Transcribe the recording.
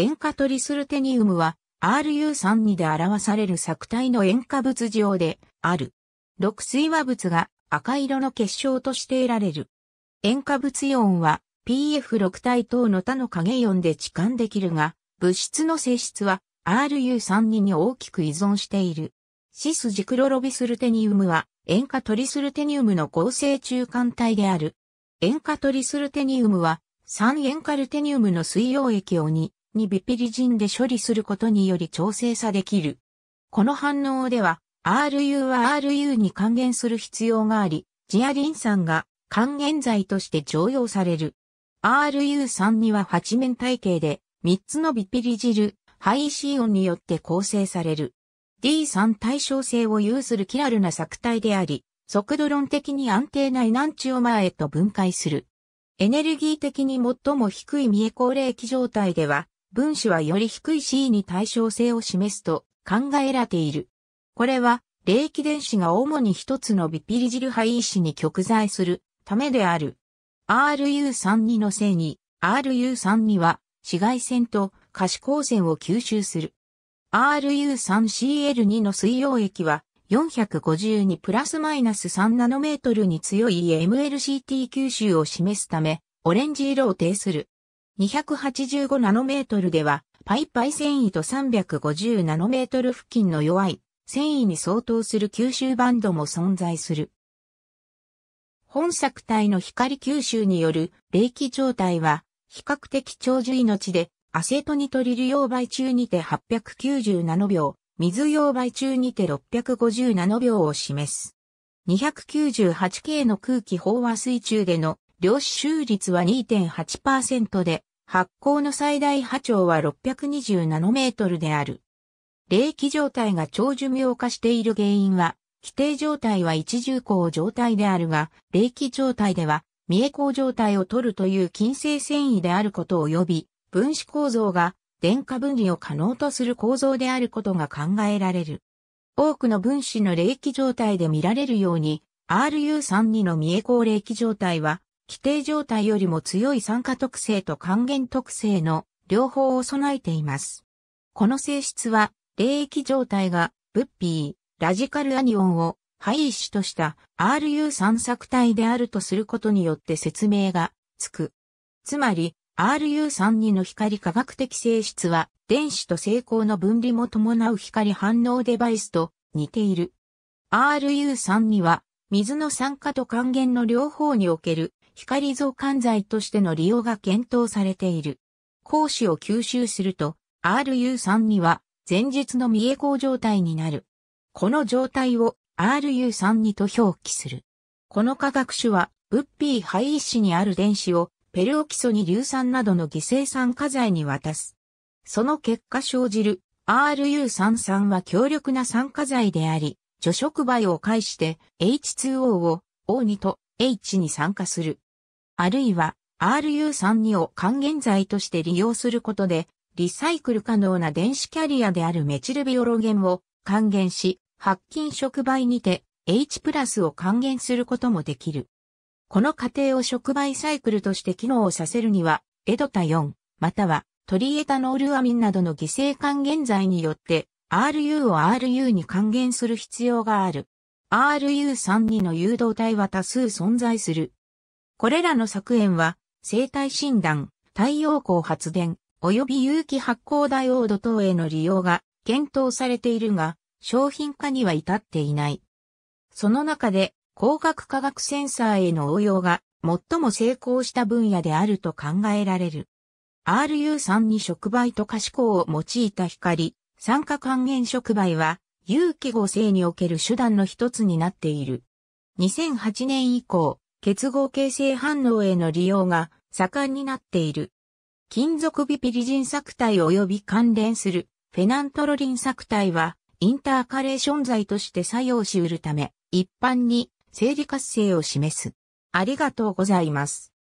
塩化トリスルテニウムは RU32 で表される作体の塩化物状である。六水和物が赤色の結晶として得られる。塩化物イオンは PF6 体等の他の影イオンで置換できるが、物質の性質は RU32 に大きく依存している。シスジクロロビスルテニウムは塩化トリスルテニウムの合成中間体である。塩化トリスルテニウムは酸塩カルテニウムの水溶液を2、にビピリジンで処理することにより調整さできる。この反応では、RU は RU に還元する必要があり、ジアリン酸が還元剤として常用される。RU3 には8面体系で3つのビピリジル、シオ音によって構成される。D3 対称性を有するキラルな作体であり、速度論的に安定なイナンチオマーへと分解する。エネルギー的に最も低い未エ高齢期状態では、分子はより低い C に対称性を示すと考えられている。これは、霊気電子が主に一つのビピリジル配位子に極在するためである。RU32 のいに、RU32 は紫外線と可視光線を吸収する。RU3CL2 の水溶液は452プラスマイナス3ナノメートルに強い MLCT 吸収を示すため、オレンジ色を呈する。285ナノメートルでは、パイパイ繊維と350ナノメートル付近の弱い繊維に相当する吸収バンドも存在する。本作体の光吸収による冷気状態は比較的長寿命でアセトニトリル溶媒中にて890ナノ秒、水溶媒中にて650ナノ秒を示す。298K の空気飽和水中での量子周率は2.8%で発光の最大波長は620ナノメートルである。冷気状態が超寿命化している原因は、規定状態は一重光状態であるが、冷気状態では、三重光状態を取るという金性繊維であること及び、分子構造が電化分離を可能とする構造であることが考えられる。多くの分子の冷気状態で見られるように、RU32 の三重光冷気状態は、規定状態よりも強い酸化特性と還元特性の両方を備えています。この性質は、霊液状態が、ブッピー、ラジカルアニオンを、配一とした RU 酸作体であるとすることによって説明がつく。つまり、RU32 の光化学的性質は、電子と成功の分離も伴う光反応デバイスと似ている。RU32 は、水の酸化と還元の両方における光増換剤としての利用が検討されている。光子を吸収すると、RU3 には前述の見栄光状態になる。この状態を RU3 にと表記する。この化学種は、ウッピー肺一子にある電子を、ペルオキソに硫酸などの犠牲酸化剤に渡す。その結果生じる RU33 は強力な酸化剤であり、除触媒を介して H2O を O2 と H に酸化する。あるいは RU32 を還元剤として利用することで、リサイクル可能な電子キャリアであるメチルビオロゲンを還元し、白金触媒にて H プラスを還元することもできる。この過程を触媒サイクルとして機能をさせるには、エドタ4、またはトリエタノールアミンなどの犠牲還元剤によって、RU を RU に還元する必要がある。RU32 の誘導体は多数存在する。これらの削減は、生体診断、太陽光発電、及び有機発光ダイオード等への利用が検討されているが、商品化には至っていない。その中で、光学化学センサーへの応用が最も成功した分野であると考えられる。RU32 触媒と可視光を用いた光、酸化還元触媒は、有機合成における手段の一つになっている。2008年以降、結合形成反応への利用が盛んになっている。金属ビピリジン作体及び関連するフェナントロリン作体はインターカレーション剤として作用し得るため、一般に生理活性を示す。ありがとうございます。